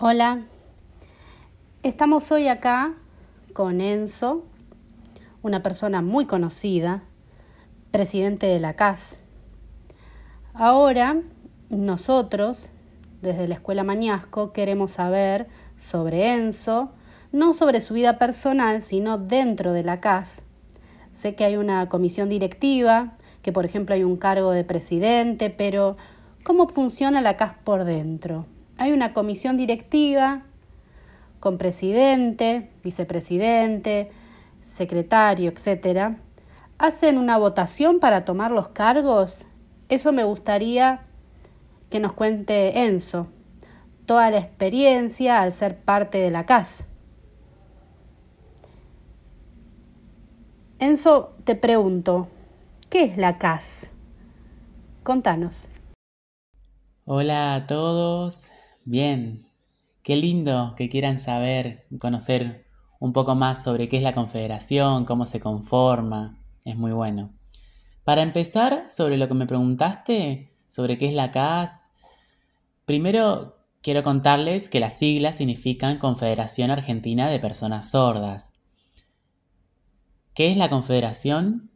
Hola, estamos hoy acá con Enzo, una persona muy conocida, presidente de la CAS. Ahora nosotros, desde la Escuela Mañasco, queremos saber sobre Enzo, no sobre su vida personal, sino dentro de la CAS. Sé que hay una comisión directiva, que por ejemplo hay un cargo de presidente, pero ¿cómo funciona la CAS por dentro? Hay una comisión directiva con presidente, vicepresidente, secretario, etcétera. Hacen una votación para tomar los cargos. Eso me gustaría que nos cuente Enzo. Toda la experiencia al ser parte de la CAS. Enzo, te pregunto, ¿qué es la CAS? Contanos. Hola a todos, Bien, qué lindo que quieran saber, conocer un poco más sobre qué es la Confederación, cómo se conforma, es muy bueno. Para empezar, sobre lo que me preguntaste, sobre qué es la CAS, primero quiero contarles que las siglas significan Confederación Argentina de Personas Sordas. ¿Qué es la Confederación?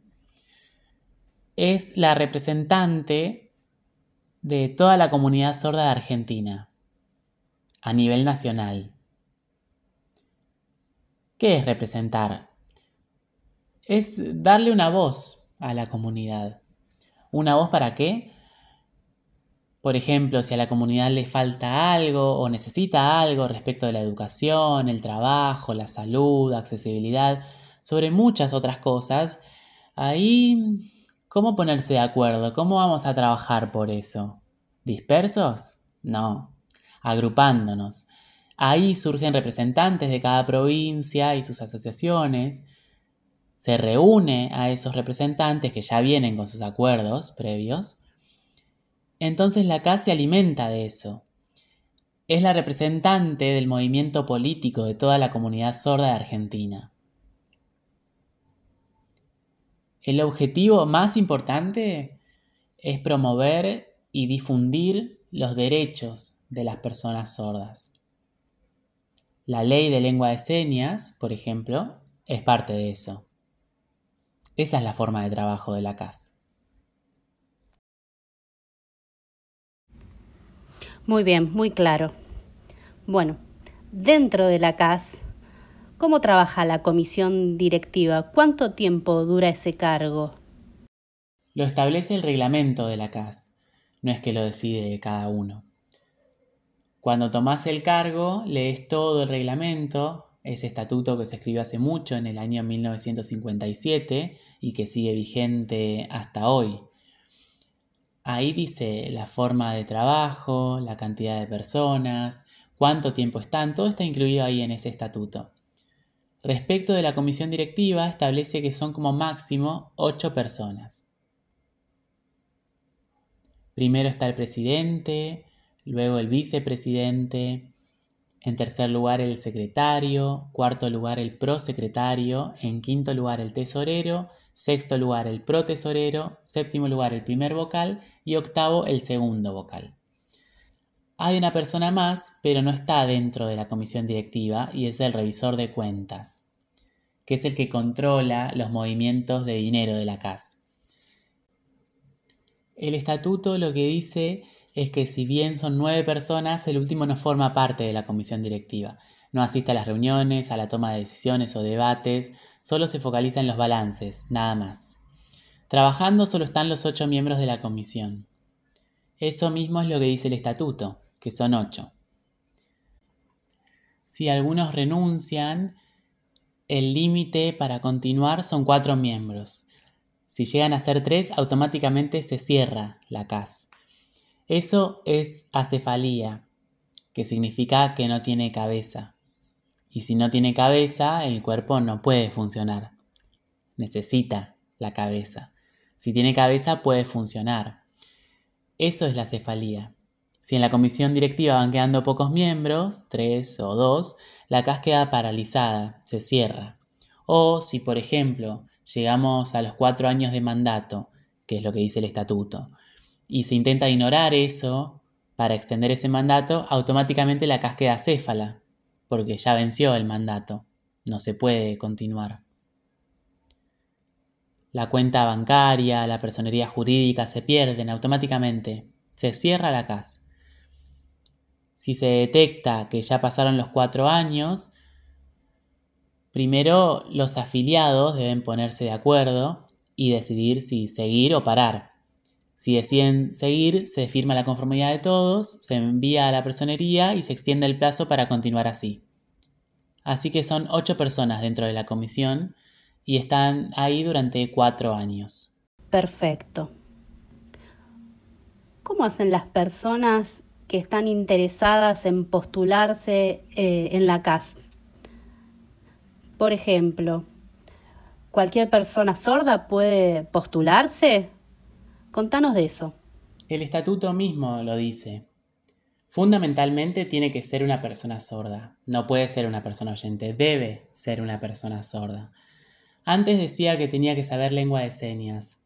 Es la representante de toda la comunidad sorda de Argentina a nivel nacional. ¿Qué es representar? Es darle una voz a la comunidad. ¿Una voz para qué? Por ejemplo, si a la comunidad le falta algo o necesita algo respecto de la educación, el trabajo, la salud, accesibilidad, sobre muchas otras cosas, ahí, ¿cómo ponerse de acuerdo? ¿Cómo vamos a trabajar por eso? ¿Dispersos? No agrupándonos. Ahí surgen representantes de cada provincia y sus asociaciones. Se reúne a esos representantes que ya vienen con sus acuerdos previos. Entonces la CA se alimenta de eso. Es la representante del movimiento político de toda la comunidad sorda de Argentina. El objetivo más importante es promover y difundir los derechos de las personas sordas. La ley de lengua de señas, por ejemplo, es parte de eso. Esa es la forma de trabajo de la CAS. Muy bien, muy claro. Bueno, dentro de la CAS, ¿cómo trabaja la comisión directiva? ¿Cuánto tiempo dura ese cargo? Lo establece el reglamento de la CAS, no es que lo decide cada uno. Cuando tomás el cargo, lees todo el reglamento, ese estatuto que se escribió hace mucho, en el año 1957, y que sigue vigente hasta hoy. Ahí dice la forma de trabajo, la cantidad de personas, cuánto tiempo están, todo está incluido ahí en ese estatuto. Respecto de la comisión directiva, establece que son como máximo ocho personas. Primero está el presidente, luego el vicepresidente, en tercer lugar el secretario, cuarto lugar el prosecretario, en quinto lugar el tesorero, sexto lugar el protesorero, séptimo lugar el primer vocal y octavo el segundo vocal. Hay una persona más, pero no está dentro de la comisión directiva y es el revisor de cuentas, que es el que controla los movimientos de dinero de la CAS. El estatuto lo que dice es que si bien son nueve personas, el último no forma parte de la comisión directiva. No asiste a las reuniones, a la toma de decisiones o debates, solo se focaliza en los balances, nada más. Trabajando solo están los ocho miembros de la comisión. Eso mismo es lo que dice el estatuto, que son ocho. Si algunos renuncian, el límite para continuar son cuatro miembros. Si llegan a ser tres, automáticamente se cierra la CAS. Eso es acefalía, que significa que no tiene cabeza. Y si no tiene cabeza, el cuerpo no puede funcionar. Necesita la cabeza. Si tiene cabeza, puede funcionar. Eso es la cefalía. Si en la comisión directiva van quedando pocos miembros, tres o dos, la CAS queda paralizada, se cierra. O si, por ejemplo, llegamos a los cuatro años de mandato, que es lo que dice el estatuto, y se intenta ignorar eso para extender ese mandato, automáticamente la CAS queda céfala, porque ya venció el mandato, no se puede continuar. La cuenta bancaria, la personería jurídica se pierden automáticamente, se cierra la CAS. Si se detecta que ya pasaron los cuatro años, primero los afiliados deben ponerse de acuerdo y decidir si seguir o parar. Si deciden seguir, se firma la conformidad de todos, se envía a la personería y se extiende el plazo para continuar así. Así que son ocho personas dentro de la comisión y están ahí durante cuatro años. Perfecto. ¿Cómo hacen las personas que están interesadas en postularse eh, en la CAS? Por ejemplo, ¿cualquier persona sorda puede postularse? Contanos de eso. El estatuto mismo lo dice. Fundamentalmente tiene que ser una persona sorda. No puede ser una persona oyente, debe ser una persona sorda. Antes decía que tenía que saber lengua de señas.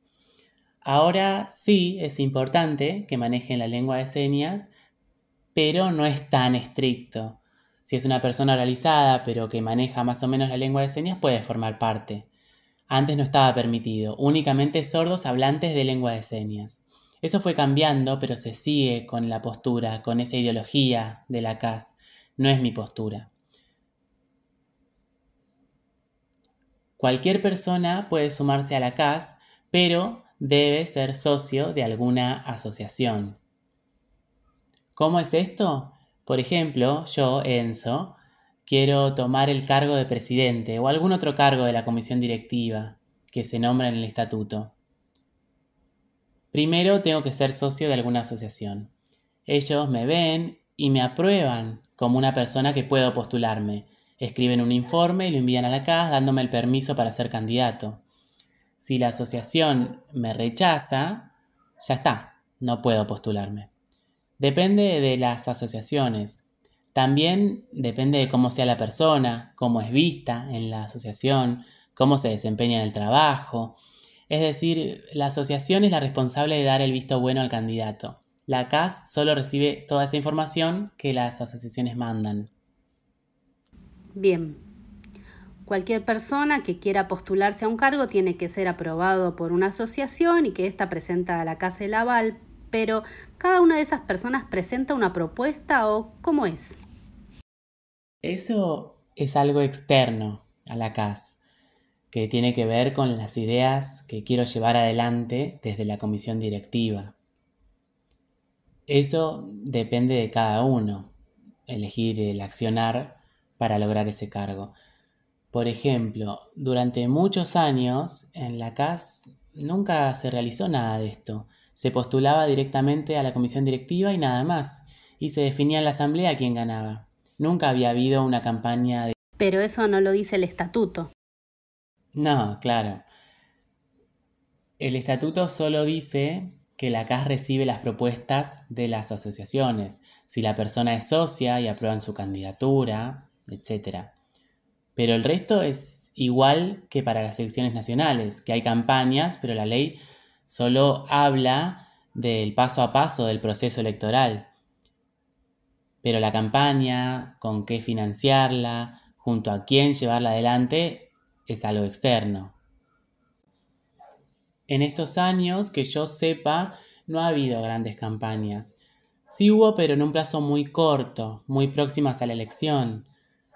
Ahora sí es importante que manejen la lengua de señas, pero no es tan estricto. Si es una persona oralizada, pero que maneja más o menos la lengua de señas, puede formar parte. Antes no estaba permitido, únicamente sordos hablantes de lengua de señas. Eso fue cambiando, pero se sigue con la postura, con esa ideología de la CAS. No es mi postura. Cualquier persona puede sumarse a la CAS, pero debe ser socio de alguna asociación. ¿Cómo es esto? Por ejemplo, yo, Enzo, quiero tomar el cargo de presidente o algún otro cargo de la comisión directiva que se nombra en el estatuto. Primero tengo que ser socio de alguna asociación. Ellos me ven y me aprueban como una persona que puedo postularme. Escriben un informe y lo envían a la CAS dándome el permiso para ser candidato. Si la asociación me rechaza, ya está, no puedo postularme. Depende de las asociaciones. También depende de cómo sea la persona, cómo es vista en la asociación, cómo se desempeña en el trabajo. Es decir, la asociación es la responsable de dar el visto bueno al candidato. La CAS solo recibe toda esa información que las asociaciones mandan. Bien. Cualquier persona que quiera postularse a un cargo tiene que ser aprobado por una asociación y que ésta presenta a la CAS el aval, pero ¿cada una de esas personas presenta una propuesta o cómo es? Eso es algo externo a la CAS, que tiene que ver con las ideas que quiero llevar adelante desde la comisión directiva. Eso depende de cada uno, elegir el accionar para lograr ese cargo. Por ejemplo, durante muchos años en la CAS nunca se realizó nada de esto. Se postulaba directamente a la comisión directiva y nada más, y se definía en la asamblea quién ganaba. Nunca había habido una campaña de... Pero eso no lo dice el estatuto. No, claro. El estatuto solo dice que la CAS recibe las propuestas de las asociaciones, si la persona es socia y aprueban su candidatura, etc. Pero el resto es igual que para las elecciones nacionales, que hay campañas, pero la ley solo habla del paso a paso del proceso electoral. Pero la campaña, con qué financiarla, junto a quién llevarla adelante, es algo externo. En estos años, que yo sepa, no ha habido grandes campañas. Sí hubo, pero en un plazo muy corto, muy próximas a la elección,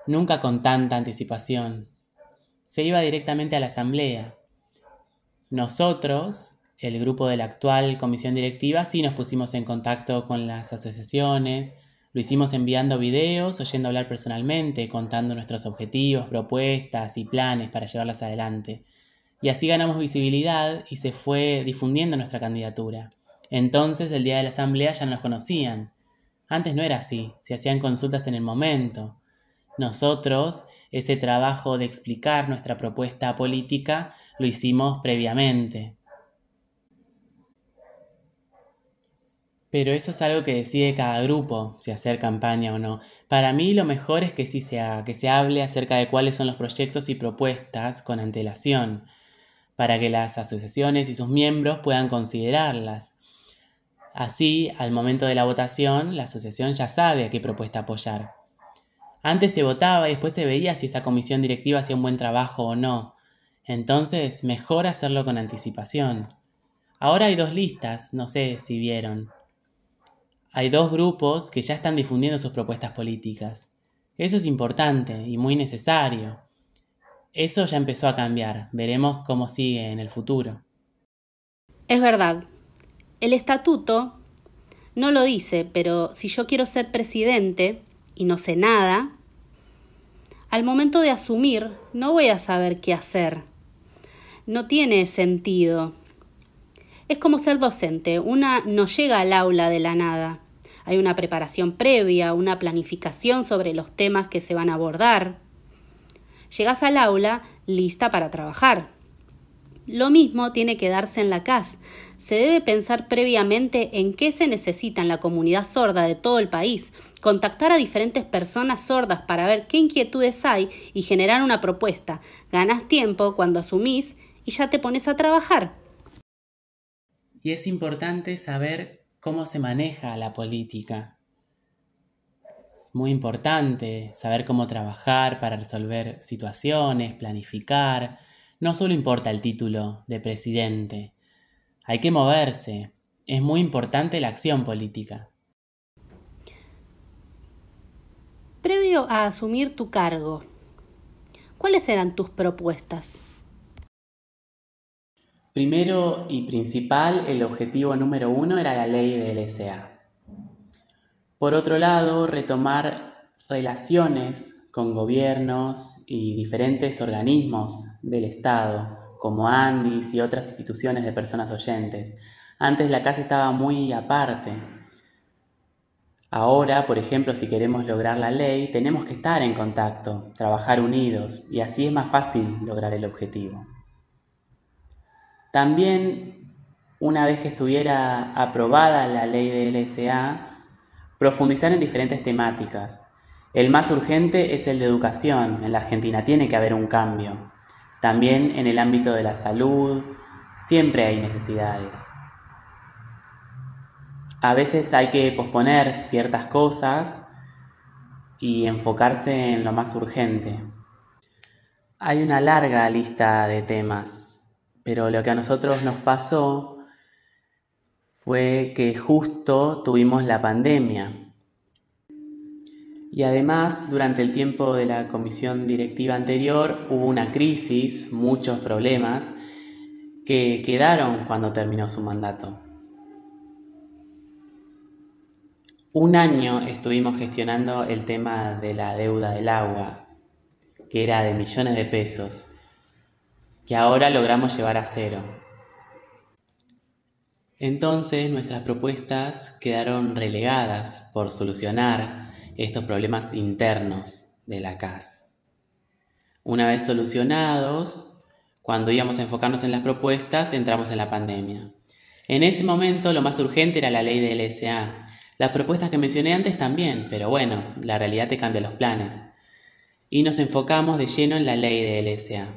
nunca con tanta anticipación. Se iba directamente a la asamblea. Nosotros, el grupo de la actual comisión directiva, sí nos pusimos en contacto con las asociaciones, lo hicimos enviando videos, oyendo hablar personalmente, contando nuestros objetivos, propuestas y planes para llevarlas adelante. Y así ganamos visibilidad y se fue difundiendo nuestra candidatura. Entonces el día de la asamblea ya nos conocían. Antes no era así, se hacían consultas en el momento. Nosotros ese trabajo de explicar nuestra propuesta política lo hicimos previamente. Pero eso es algo que decide cada grupo, si hacer campaña o no. Para mí lo mejor es que sí se que se hable acerca de cuáles son los proyectos y propuestas con antelación, para que las asociaciones y sus miembros puedan considerarlas. Así, al momento de la votación, la asociación ya sabe a qué propuesta apoyar. Antes se votaba y después se veía si esa comisión directiva hacía un buen trabajo o no. Entonces, mejor hacerlo con anticipación. Ahora hay dos listas, no sé si vieron. Hay dos grupos que ya están difundiendo sus propuestas políticas. Eso es importante y muy necesario. Eso ya empezó a cambiar. Veremos cómo sigue en el futuro. Es verdad. El estatuto no lo dice, pero si yo quiero ser presidente y no sé nada, al momento de asumir no voy a saber qué hacer. No tiene sentido es como ser docente, una no llega al aula de la nada. Hay una preparación previa, una planificación sobre los temas que se van a abordar. Llegas al aula lista para trabajar. Lo mismo tiene que darse en la CAS. Se debe pensar previamente en qué se necesita en la comunidad sorda de todo el país, contactar a diferentes personas sordas para ver qué inquietudes hay y generar una propuesta. Ganas tiempo cuando asumís y ya te pones a trabajar y es importante saber cómo se maneja la política. Es muy importante saber cómo trabajar para resolver situaciones, planificar. No solo importa el título de presidente, hay que moverse. Es muy importante la acción política. Previo a asumir tu cargo, ¿cuáles eran tus propuestas? Primero y principal, el objetivo número uno era la ley del SA. Por otro lado, retomar relaciones con gobiernos y diferentes organismos del Estado, como ANDIS y otras instituciones de personas oyentes. Antes la casa estaba muy aparte. Ahora, por ejemplo, si queremos lograr la ley, tenemos que estar en contacto, trabajar unidos, y así es más fácil lograr el objetivo. También, una vez que estuviera aprobada la ley de LSA, profundizar en diferentes temáticas. El más urgente es el de educación. En la Argentina tiene que haber un cambio. También en el ámbito de la salud, siempre hay necesidades. A veces hay que posponer ciertas cosas y enfocarse en lo más urgente. Hay una larga lista de temas. Pero lo que a nosotros nos pasó fue que justo tuvimos la pandemia. Y además, durante el tiempo de la comisión directiva anterior hubo una crisis, muchos problemas, que quedaron cuando terminó su mandato. Un año estuvimos gestionando el tema de la deuda del agua, que era de millones de pesos que ahora logramos llevar a cero. Entonces nuestras propuestas quedaron relegadas por solucionar estos problemas internos de la CAS. Una vez solucionados, cuando íbamos a enfocarnos en las propuestas, entramos en la pandemia. En ese momento lo más urgente era la ley de LSA. Las propuestas que mencioné antes también, pero bueno, la realidad te cambia los planes. Y nos enfocamos de lleno en la ley de LSA.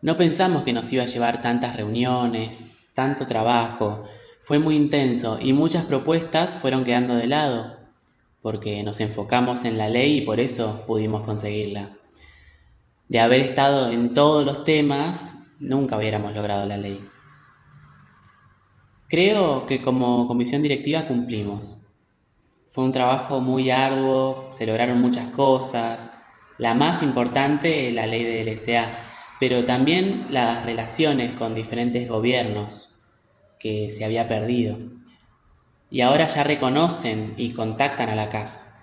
No pensamos que nos iba a llevar tantas reuniones, tanto trabajo. Fue muy intenso y muchas propuestas fueron quedando de lado, porque nos enfocamos en la ley y por eso pudimos conseguirla. De haber estado en todos los temas, nunca hubiéramos logrado la ley. Creo que como comisión directiva cumplimos. Fue un trabajo muy arduo, se lograron muchas cosas. La más importante, la ley de LSA pero también las relaciones con diferentes gobiernos que se había perdido. Y ahora ya reconocen y contactan a la CAS.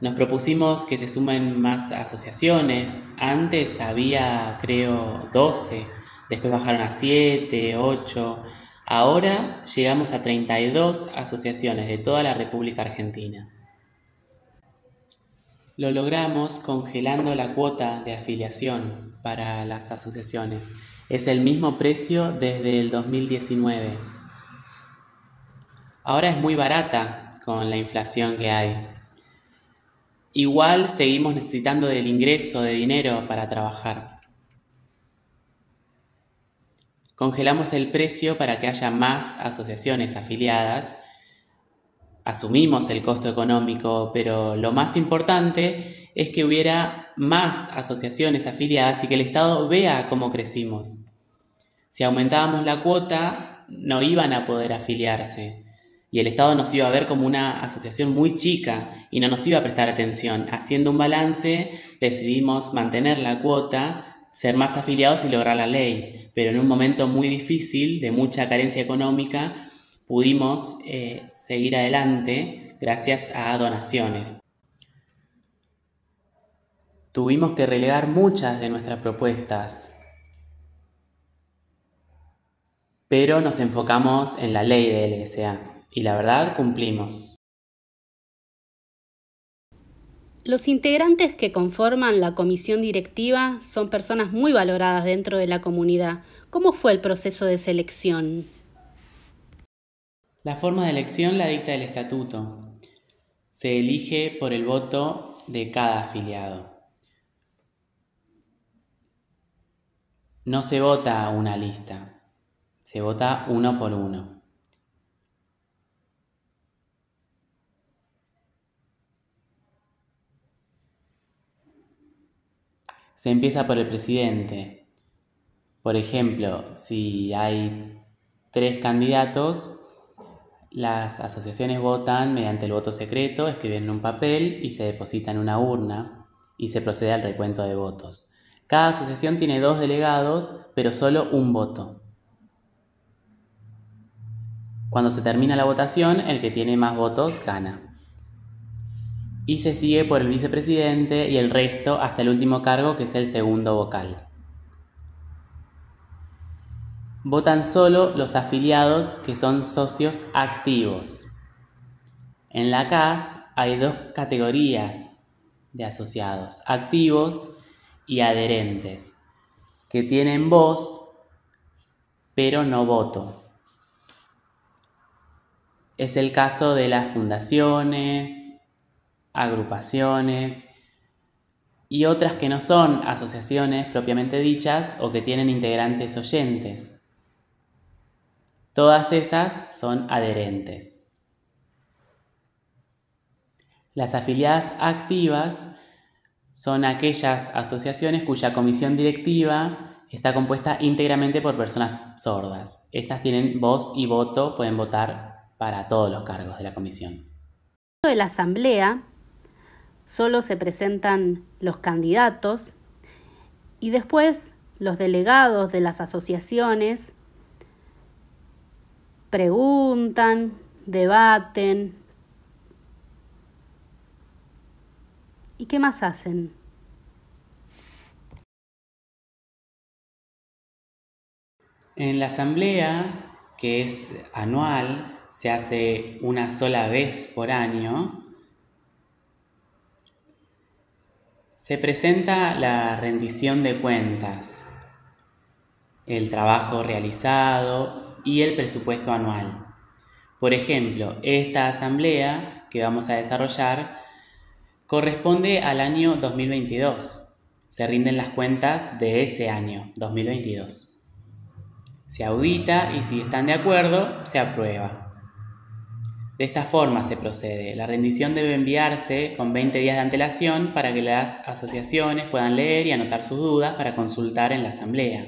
Nos propusimos que se sumen más asociaciones. Antes había, creo, 12, después bajaron a 7, 8. Ahora llegamos a 32 asociaciones de toda la República Argentina. Lo logramos congelando la cuota de afiliación para las asociaciones. Es el mismo precio desde el 2019. Ahora es muy barata con la inflación que hay. Igual seguimos necesitando del ingreso de dinero para trabajar. Congelamos el precio para que haya más asociaciones afiliadas asumimos el costo económico, pero lo más importante es que hubiera más asociaciones afiliadas y que el Estado vea cómo crecimos. Si aumentábamos la cuota, no iban a poder afiliarse y el Estado nos iba a ver como una asociación muy chica y no nos iba a prestar atención. Haciendo un balance, decidimos mantener la cuota, ser más afiliados y lograr la ley, pero en un momento muy difícil, de mucha carencia económica, pudimos eh, seguir adelante gracias a donaciones. Tuvimos que relegar muchas de nuestras propuestas, pero nos enfocamos en la ley de LSA y la verdad cumplimos. Los integrantes que conforman la comisión directiva son personas muy valoradas dentro de la comunidad. ¿Cómo fue el proceso de selección? La forma de elección la dicta el estatuto. Se elige por el voto de cada afiliado. No se vota una lista, se vota uno por uno. Se empieza por el presidente. Por ejemplo, si hay tres candidatos, las asociaciones votan mediante el voto secreto, escriben en un papel y se deposita en una urna y se procede al recuento de votos. Cada asociación tiene dos delegados, pero solo un voto. Cuando se termina la votación, el que tiene más votos gana. Y se sigue por el vicepresidente y el resto hasta el último cargo, que es el segundo vocal votan solo los afiliados que son socios activos. En la CAS hay dos categorías de asociados, activos y adherentes, que tienen voz pero no voto. Es el caso de las fundaciones, agrupaciones y otras que no son asociaciones propiamente dichas o que tienen integrantes oyentes. Todas esas son adherentes. Las afiliadas activas son aquellas asociaciones cuya comisión directiva está compuesta íntegramente por personas sordas. Estas tienen voz y voto, pueden votar para todos los cargos de la comisión. De la asamblea solo se presentan los candidatos y después los delegados de las asociaciones preguntan, debaten. ¿Y qué más hacen? En la asamblea, que es anual, se hace una sola vez por año, se presenta la rendición de cuentas, el trabajo realizado y el presupuesto anual. Por ejemplo, esta asamblea que vamos a desarrollar corresponde al año 2022. Se rinden las cuentas de ese año, 2022. Se audita y si están de acuerdo, se aprueba. De esta forma se procede. La rendición debe enviarse con 20 días de antelación para que las asociaciones puedan leer y anotar sus dudas para consultar en la asamblea.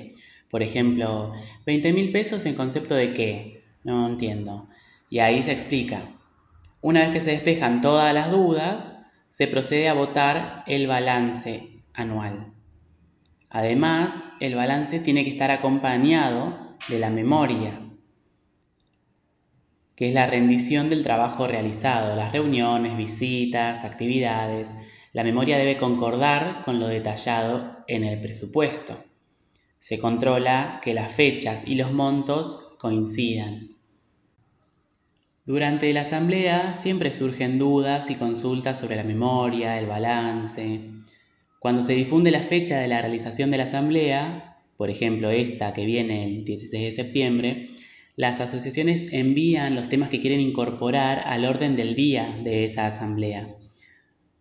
Por ejemplo, 20 mil pesos en concepto de qué? No entiendo. Y ahí se explica. Una vez que se despejan todas las dudas, se procede a votar el balance anual. Además, el balance tiene que estar acompañado de la memoria, que es la rendición del trabajo realizado, las reuniones, visitas, actividades. La memoria debe concordar con lo detallado en el presupuesto. Se controla que las fechas y los montos coincidan. Durante la asamblea siempre surgen dudas y consultas sobre la memoria, el balance. Cuando se difunde la fecha de la realización de la asamblea, por ejemplo esta que viene el 16 de septiembre, las asociaciones envían los temas que quieren incorporar al orden del día de esa asamblea.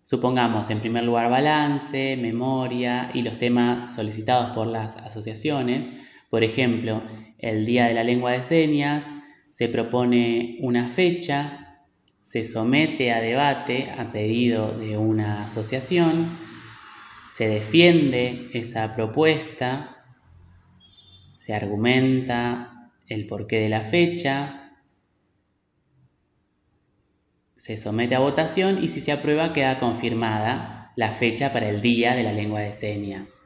Supongamos en primer lugar balance, memoria y los temas solicitados por las asociaciones. Por ejemplo, el Día de la Lengua de Señas, se propone una fecha, se somete a debate a pedido de una asociación, se defiende esa propuesta, se argumenta el porqué de la fecha, se somete a votación y si se aprueba queda confirmada la fecha para el Día de la Lengua de Señas.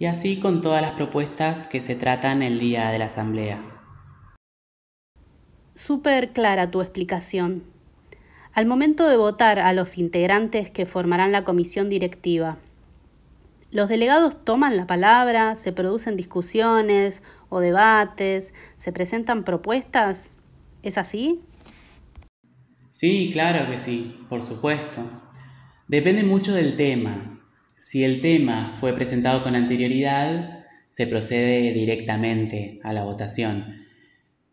Y así con todas las propuestas que se tratan el día de la Asamblea. Súper clara tu explicación. Al momento de votar a los integrantes que formarán la comisión directiva, los delegados toman la palabra, se producen discusiones o debates, se presentan propuestas. ¿Es así? Sí, claro que sí, por supuesto. Depende mucho del tema. Si el tema fue presentado con anterioridad, se procede directamente a la votación.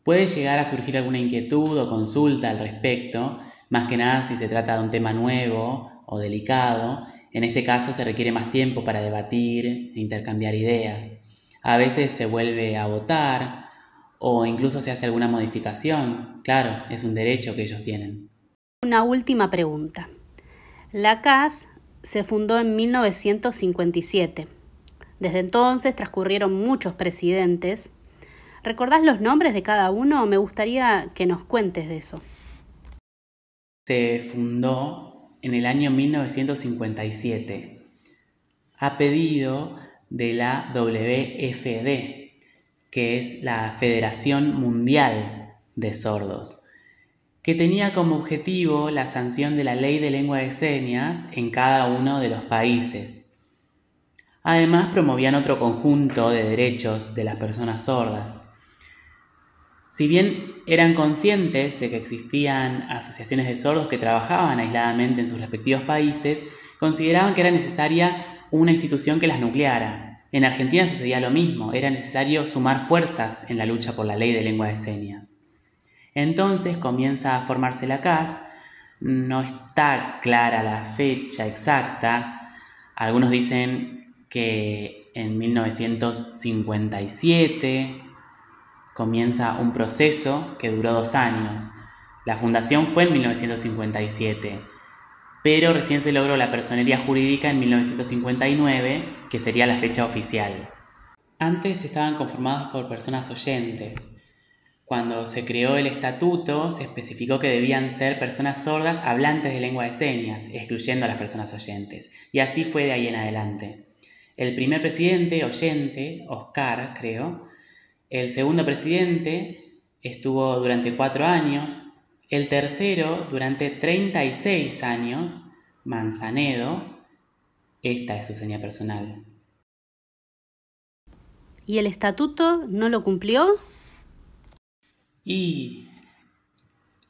Puede llegar a surgir alguna inquietud o consulta al respecto, más que nada si se trata de un tema nuevo o delicado. En este caso se requiere más tiempo para debatir e intercambiar ideas. A veces se vuelve a votar o incluso se hace alguna modificación. Claro, es un derecho que ellos tienen. Una última pregunta. La CAS se fundó en 1957. Desde entonces transcurrieron muchos presidentes. ¿Recordás los nombres de cada uno? Me gustaría que nos cuentes de eso. Se fundó en el año 1957 a pedido de la WFD, que es la Federación Mundial de Sordos que tenía como objetivo la sanción de la ley de lengua de señas en cada uno de los países. Además, promovían otro conjunto de derechos de las personas sordas. Si bien eran conscientes de que existían asociaciones de sordos que trabajaban aisladamente en sus respectivos países, consideraban que era necesaria una institución que las nucleara. En Argentina sucedía lo mismo, era necesario sumar fuerzas en la lucha por la ley de lengua de señas. Entonces comienza a formarse la CAS, no está clara la fecha exacta, algunos dicen que en 1957 comienza un proceso que duró dos años. La fundación fue en 1957, pero recién se logró la personería jurídica en 1959, que sería la fecha oficial. Antes estaban conformados por personas oyentes, cuando se creó el estatuto, se especificó que debían ser personas sordas hablantes de lengua de señas, excluyendo a las personas oyentes. Y así fue de ahí en adelante. El primer presidente, oyente, Oscar, creo. El segundo presidente estuvo durante cuatro años. El tercero, durante 36 años, Manzanedo. Esta es su seña personal. ¿Y el estatuto no lo cumplió? Y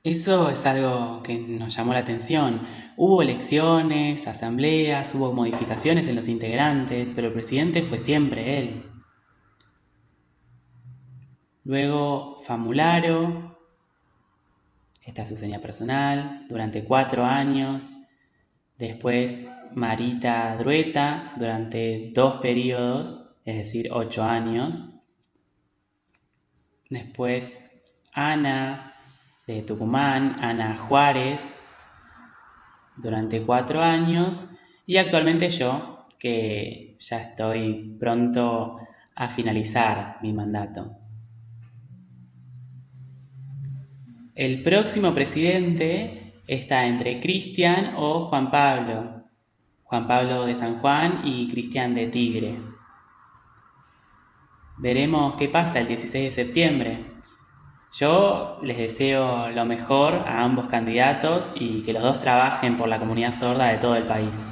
eso es algo que nos llamó la atención. Hubo elecciones, asambleas, hubo modificaciones en los integrantes, pero el presidente fue siempre él. Luego Famularo, esta es su seña personal, durante cuatro años. Después Marita Drueta, durante dos periodos, es decir, ocho años. Después Ana de Tucumán, Ana Juárez, durante cuatro años y actualmente yo, que ya estoy pronto a finalizar mi mandato. El próximo presidente está entre Cristian o Juan Pablo, Juan Pablo de San Juan y Cristian de Tigre. Veremos qué pasa el 16 de septiembre. Yo les deseo lo mejor a ambos candidatos y que los dos trabajen por la comunidad sorda de todo el país.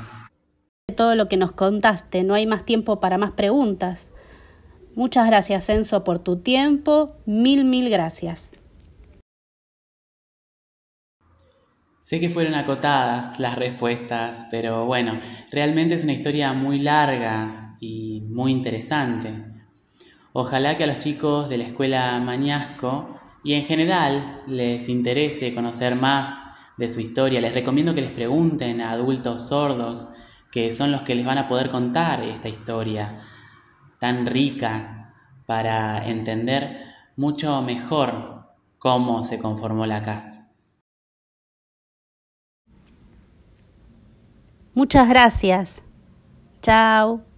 Todo lo que nos contaste, no hay más tiempo para más preguntas. Muchas gracias Enzo por tu tiempo, mil, mil gracias. Sé que fueron acotadas las respuestas, pero bueno, realmente es una historia muy larga y muy interesante. Ojalá que a los chicos de la escuela Mañasco y en general les interese conocer más de su historia, les recomiendo que les pregunten a adultos sordos, que son los que les van a poder contar esta historia tan rica para entender mucho mejor cómo se conformó la casa. Muchas gracias. Chao.